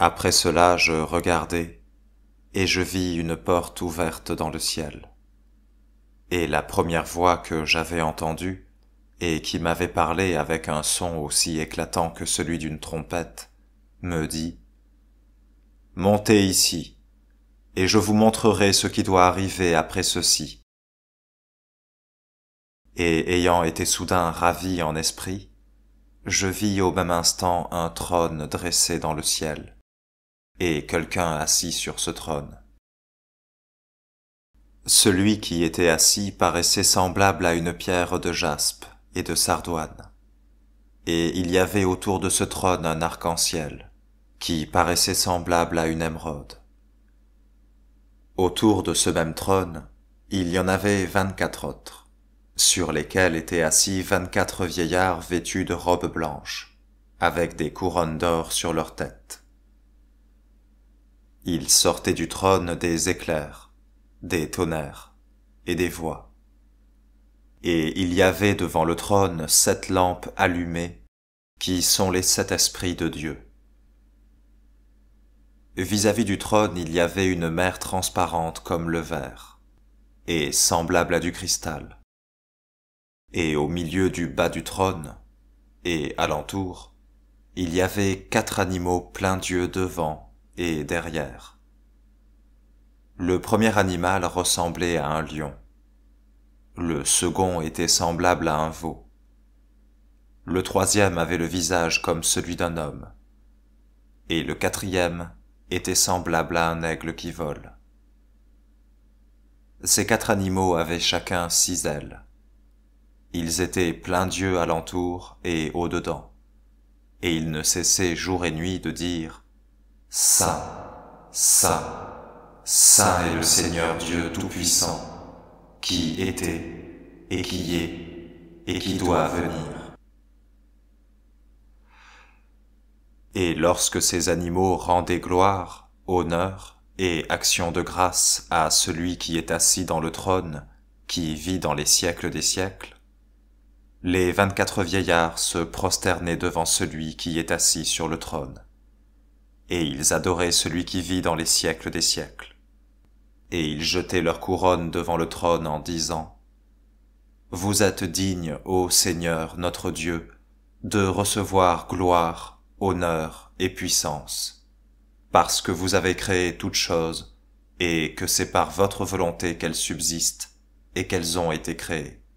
Après cela je regardai, et je vis une porte ouverte dans le ciel. Et la première voix que j'avais entendue, et qui m'avait parlé avec un son aussi éclatant que celui d'une trompette, me dit Montez ici, et je vous montrerai ce qui doit arriver après ceci. Et ayant été soudain ravi en esprit, je vis au même instant un trône dressé dans le ciel et quelqu'un assis sur ce trône. Celui qui était assis paraissait semblable à une pierre de jaspe et de sardoine, et il y avait autour de ce trône un arc-en-ciel, qui paraissait semblable à une émeraude. Autour de ce même trône, il y en avait vingt-quatre autres, sur lesquels étaient assis vingt-quatre vieillards vêtus de robes blanches, avec des couronnes d'or sur leurs têtes. Il sortait du trône des éclairs, des tonnerres et des voix. Et il y avait devant le trône sept lampes allumées, qui sont les sept esprits de Dieu. Vis-à-vis du trône il y avait une mer transparente comme le verre, et semblable à du cristal. Et au milieu du bas du trône, et alentour, il y avait quatre animaux pleins d'yeux devant et derrière. Le premier animal ressemblait à un lion. Le second était semblable à un veau. Le troisième avait le visage comme celui d'un homme. Et le quatrième était semblable à un aigle qui vole. Ces quatre animaux avaient chacun six ailes. Ils étaient plein à alentour et au-dedans. Et ils ne cessaient jour et nuit de dire ça, ça, ça est le Seigneur Dieu Tout-Puissant, qui était, et qui est, et qui doit venir. Et lorsque ces animaux rendaient gloire, honneur et action de grâce à celui qui est assis dans le trône, qui vit dans les siècles des siècles, les vingt-quatre vieillards se prosternaient devant celui qui est assis sur le trône et ils adoraient celui qui vit dans les siècles des siècles. Et ils jetaient leur couronne devant le trône en disant ⁇ Vous êtes digne, ô Seigneur notre Dieu, de recevoir gloire, honneur et puissance, parce que vous avez créé toutes choses, et que c'est par votre volonté qu'elles subsistent et qu'elles ont été créées.